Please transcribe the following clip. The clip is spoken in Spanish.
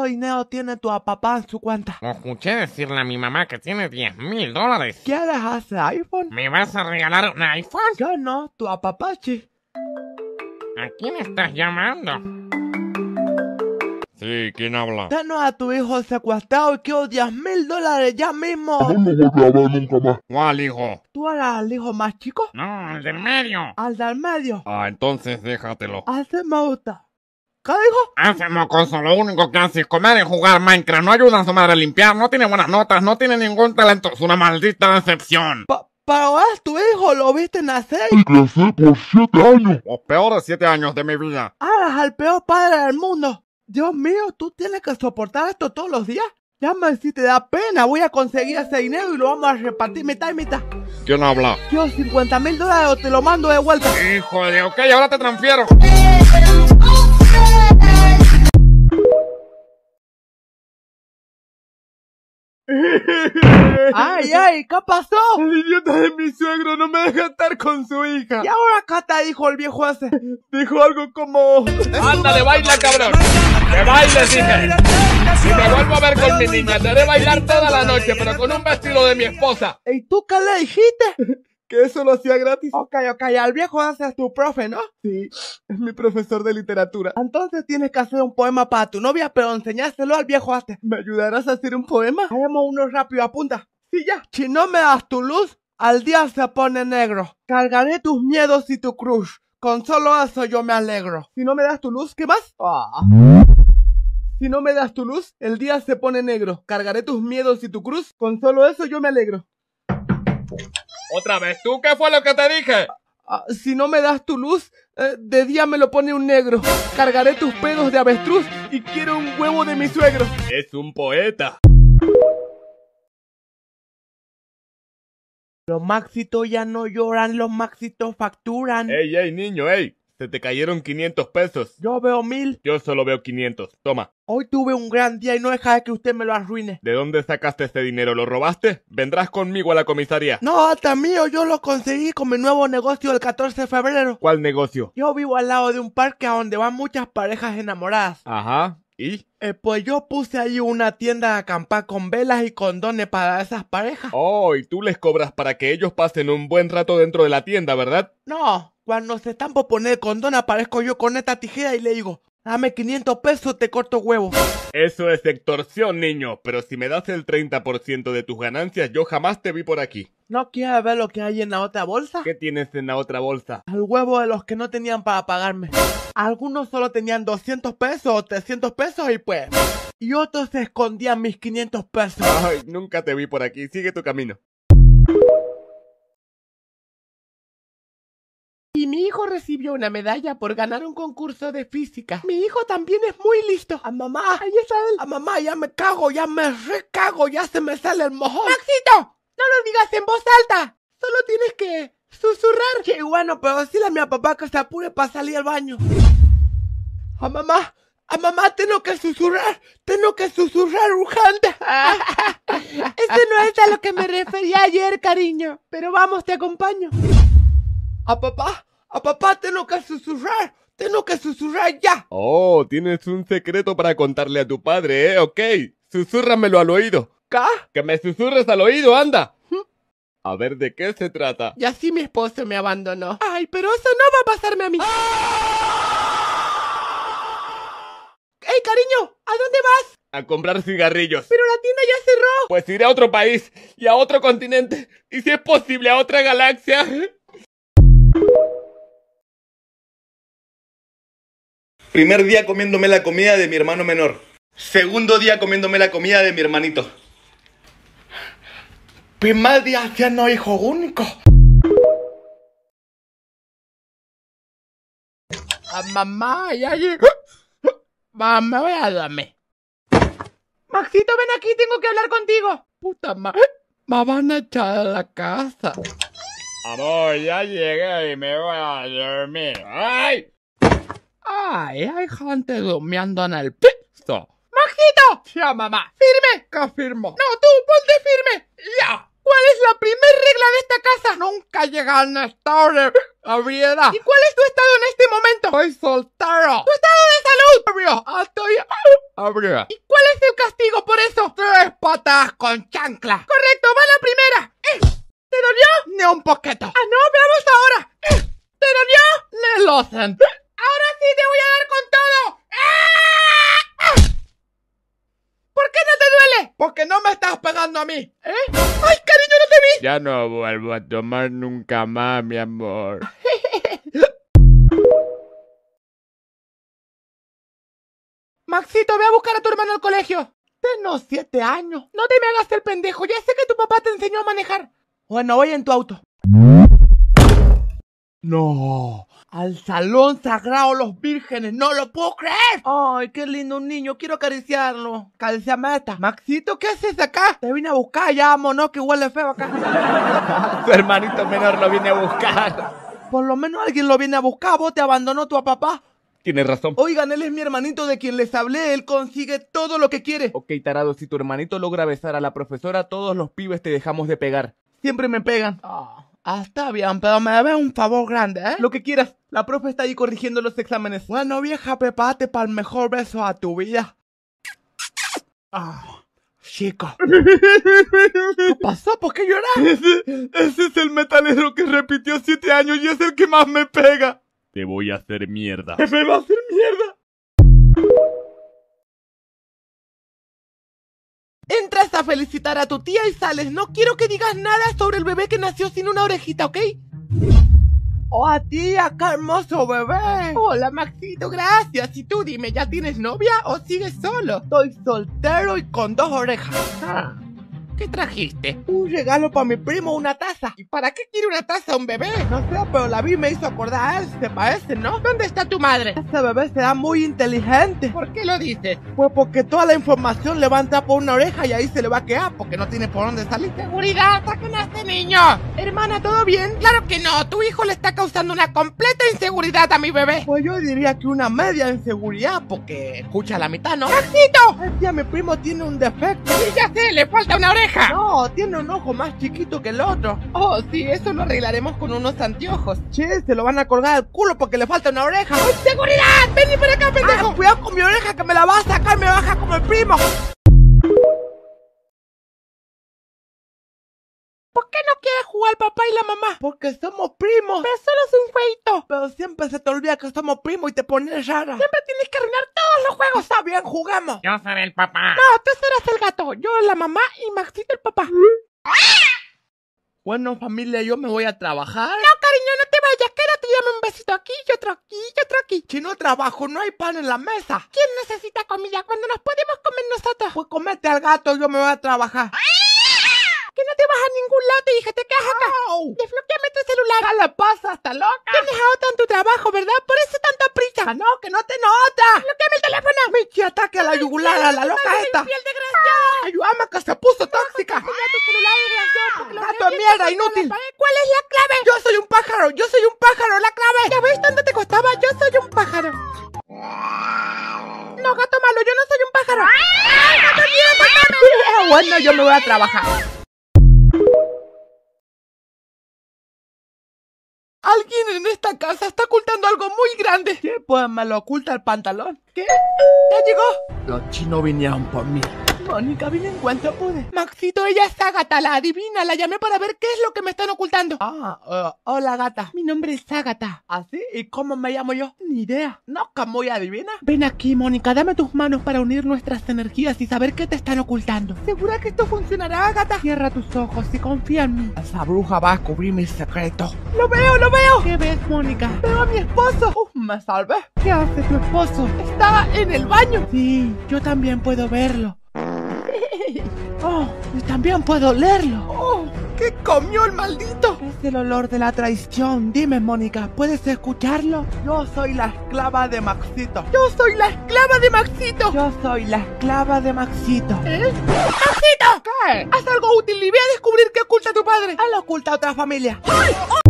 ¿Cuánto dinero tiene tu papá en su cuenta? escuché decirle a mi mamá que tiene 10 mil dólares. ¿Quieres hacer iPhone? ¿Me vas a regalar un iPhone? Yo no, tu papá ¿A quién estás llamando? Sí, ¿quién habla? Danos a tu hijo secuestrado y quiero 10 mil dólares ya mismo. No lo voy a ver nunca más. ¿Cuál hijo? ¿Tú eras el hijo más chico? No, el del medio. ¿Al del medio? Ah, entonces déjatelo. Así me ¿Qué dijo? Ese mocoso lo único que hace es comer y jugar Minecraft. No ayuda a su madre a limpiar, no tiene buenas notas, no tiene ningún talento. Es una maldita decepción. Pa pero es tu hijo, lo viste nacer. Y crecer por 7 años. Los peores siete años de mi vida. Ah, al peor padre del mundo. Dios mío, tú tienes que soportar esto todos los días. Ya si te da pena, voy a conseguir ese dinero y lo vamos a repartir mitad y mitad. ¿Quién habla? Yo 50 mil dólares o te lo mando de vuelta. Hijo de ok, ahora te transfiero. ¡Ay, ay! ¿Qué pasó? El idiota de mi suegro no me deja estar con su hija. Y ahora Cata dijo el viejo hace. Dijo algo como. ¡Ándale, baila, cabrón! ¡Que bailes, dije. Si me vuelvo a ver con mi niña, te haré bailar toda la noche, pero con un vestido de mi esposa. ¿Y tú qué le dijiste? que eso lo hacía gratis. Ok, ok, al viejo haces tu profe, ¿no? Sí, es mi profesor de literatura. Entonces tienes que hacer un poema para tu novia, pero enseñáselo al viejo Aste. ¿Me ayudarás a hacer un poema? Hagamos uno rápido, apunta. Sí, ya. Si no me das tu luz, al día se pone negro. Cargaré tus miedos y tu cruz. Con solo eso yo me alegro. Si no me das tu luz, ¿qué más? Ah. Si no me das tu luz, el día se pone negro. Cargaré tus miedos y tu cruz. Con solo eso yo me alegro. Otra vez, ¿tú qué fue lo que te dije? Ah, si no me das tu luz, eh, de día me lo pone un negro. Cargaré tus pedos de avestruz y quiero un huevo de mi suegro. Es un poeta. Los maxitos ya no lloran, los maxitos facturan. Ey, ey, niño, ey. Se te cayeron 500 pesos. Yo veo mil. Yo solo veo 500. Toma. Hoy tuve un gran día y no de que usted me lo arruine. ¿De dónde sacaste ese dinero? ¿Lo robaste? Vendrás conmigo a la comisaría. No, hasta mío, yo lo conseguí con mi nuevo negocio el 14 de febrero. ¿Cuál negocio? Yo vivo al lado de un parque a donde van muchas parejas enamoradas. Ajá. ¿Y? Eh, pues yo puse ahí una tienda de acampar con velas y condones para esas parejas. Oh, y tú les cobras para que ellos pasen un buen rato dentro de la tienda, ¿verdad? No, no se están por poner condón, aparezco yo con esta tijera y le digo, dame 500 pesos, te corto huevo. Eso es extorsión, niño, pero si me das el 30% de tus ganancias, yo jamás te vi por aquí. ¿No quieres ver lo que hay en la otra bolsa? ¿Qué tienes en la otra bolsa? al huevo de los que no tenían para pagarme. Algunos solo tenían 200 pesos o 300 pesos y pues... Y otros escondían mis 500 pesos. Ay, nunca te vi por aquí. Sigue tu camino. Y mi hijo recibió una medalla por ganar un concurso de física. Mi hijo también es muy listo. A mamá, ahí está él. A mamá, ya me cago, ya me recago, ya se me sale el mojón. ¡Maxito! No lo digas en voz alta. Solo tienes que susurrar. Sí, bueno, pero decirle a mi papá que se apure para salir al baño. A mamá, a mamá tengo que susurrar, tengo que susurrar urgente. Eso no es a lo que me refería ayer, cariño, pero vamos, te acompaño. A papá, a papá tengo que susurrar. Tengo que susurrar ya. Oh, tienes un secreto para contarle a tu padre, ¿eh? Ok. Susurramelo al oído. ¿Qué? Que me susurres al oído, anda. A ver de qué se trata. Y así mi esposo me abandonó. Ay, pero eso no va a pasarme a mí. ¡Ey, cariño! ¿A dónde vas? A comprar cigarrillos. Pero la tienda ya cerró. Pues iré a otro país y a otro continente. Y si es posible, a otra galaxia. Primer día comiéndome la comida de mi hermano menor. Segundo día comiéndome la comida de mi hermanito. Primer día no hijo único. mamá ya llegó. Mamá, voy a darme. Maxito, ven aquí, tengo que hablar contigo. Puta madre. Me van a echar a la casa. Amor, ya llegué y me voy a dormir. ¡Ay! ¡Ay, hay gente durmiendo en el piso! ¡Majito! ¡Ya, mamá! ¡Firme! ¡Que firmo! ¡No, tú, ponte firme! ¡Ya! ¿Cuál es la primera regla de esta casa? Nunca llegan estar ¡Abriera! ¿Y cuál es tu estado en este momento? Soy soltero. ¿Tu estado de salud? estoy... Gabriela. ¿Y cuál es el castigo por eso? Tres patas con chancla. Correcto, va la primera. Eh, ¿Te dolió? Ni un poquito. Ah, no, veamos ahora. Eh, ¿Te dolió? Ni lo sentí. Ahora y te voy a dar con todo. ¡Ah! ¿Por qué no te duele? Porque no me estás pegando a mí. ¿Eh? ¡Ay, cariño, no te vi! Ya no vuelvo a tomar nunca más, mi amor. Maxito, ve a buscar a tu hermano al colegio. Tengo siete años. No te me hagas el pendejo. Ya sé que tu papá te enseñó a manejar. Bueno, voy en tu auto. No, al salón sagrado los vírgenes, no lo puedo creer. Ay, qué lindo un niño, quiero acariciarlo. Calcia Maxito, ¿qué haces acá? Te vine a buscar, ya no, que huele feo acá. Su hermanito menor lo viene a buscar. Por lo menos alguien lo viene a buscar, vos te abandonó tu papá. Tienes razón. Oigan, él es mi hermanito de quien les hablé. Él consigue todo lo que quiere. Ok, tarado, si tu hermanito logra besar a la profesora, todos los pibes te dejamos de pegar. Siempre me pegan. Ah. Ah, está bien, pero me debes un favor grande, ¿eh? Lo que quieras. La profe está ahí corrigiendo los exámenes. Bueno, vieja, prepárate para el mejor beso a tu vida. Ah, chico. ¿Qué pasó? ¿Por qué lloras? Ese, es el metalero que repitió siete años y es el que más me pega. Te voy a hacer mierda. ¡Me va a hacer mierda! Entras a felicitar a tu tía y sales. No quiero que digas nada sobre el bebé que nació sin una orejita, ¿ok? ¡Oh, tía! ¡Qué hermoso bebé! Hola, Maxito, gracias. Y tú dime, ¿ya tienes novia o sigues solo? Estoy soltero y con dos orejas. Ah. ¿Qué trajiste? Un regalo para mi primo, una taza. ¿Y para qué quiere una taza un bebé? No sé, pero la vi me hizo acordar a él. se parece, no? ¿Dónde está tu madre? Ese bebé será muy inteligente. ¿Por qué lo dices? Pues porque toda la información le va a entrar por una oreja y ahí se le va a quedar porque no tiene por dónde salir. ¡Seguridad! ¡Saquen a este niño! Hermana, ¿todo bien? Claro que no. Tu hijo le está causando una completa inseguridad a mi bebé. Pues yo diría que una media inseguridad porque escucha la mitad, ¿no? ¡Maxito! Es que mi primo tiene un defecto. Sí, ya sé, le falta una oreja. No, tiene un ojo más chiquito que el otro. Oh, sí, eso lo arreglaremos con unos anteojos. Che, se lo van a colgar al culo porque le falta una oreja. ¡Seguridad! ¡Vení para acá, pendejo! Ah, cuidado con mi oreja que me la va a sacar, me baja como el primo. papá y la mamá. Porque somos primos. Pero solo es un jueguito. Pero siempre se te olvida que somos primos y te pones rara. Siempre tienes que arruinar todos los juegos. Está bien, jugamos. Yo seré el papá. No, tú serás el gato. Yo la mamá y Maxito el papá. Bueno, familia, yo me voy a trabajar. No, cariño, no te vayas. Quédate y dame un besito aquí y otro aquí y otro aquí. Si no trabajo, no hay pan en la mesa. ¿Quién necesita comida cuando nos podemos comer nosotros? Pues comete al gato, yo me voy a trabajar. Que no te vas a ningún lado, dije, te quedas acá. Desbloqueame tu celular. Ya la pasa, está loca. Tienes auto en tu trabajo, ¿verdad? Por eso tanta prisa. Ah, no, que no te nota. Desbloqueame el teléfono. Michi, ataque a la yugulada la loca esta. Piel Ayúdame que se puso tóxica. a tu celular, a tu mierda, inútil. ¿Cuál es la clave? Yo soy un pájaro, yo soy un pájaro, la clave. ¿Ya ves tanto te costaba? Yo soy un pájaro. No, gato malo, yo no soy un pájaro. ¡Ay, ah, Bueno, yo me voy a trabajar. pues me lo oculta el pantalón. ¿Qué? ¿Ya llegó? Los chinos vinieron por mí. Mónica vine en cuanto pude. Maxito, ella es Ágata, la adivina. La llamé para ver qué es lo que me están ocultando. Ah, eh, hola gata. Mi nombre es Ágata. ¿Así? ¿Ah, ¿Y cómo me llamo yo? Ni idea. ¿No es muy adivina? Ven aquí, Mónica, dame tus manos para unir nuestras energías y saber qué te están ocultando. ¿Segura que esto funcionará, gata? Cierra tus ojos y confía en mí. Esa bruja va a cubrir mi secreto. ¡Lo veo, lo veo! ¿Qué ves, Mónica? Veo a mi esposo. ¿Qué hace tu esposo? Estaba en el baño. Sí, yo también puedo verlo. Oh, y también puedo leerlo. Oh, ¿qué comió el maldito? Es el olor de la traición. Dime, Mónica, ¿puedes escucharlo? Yo soy la esclava de Maxito. Yo soy la esclava de Maxito. Yo soy la esclava de Maxito. ¿Eh? ¡Maxito! ¿Qué? Haz algo útil y voy a descubrir qué oculta tu padre. lo oculta otra familia. ¡Ay!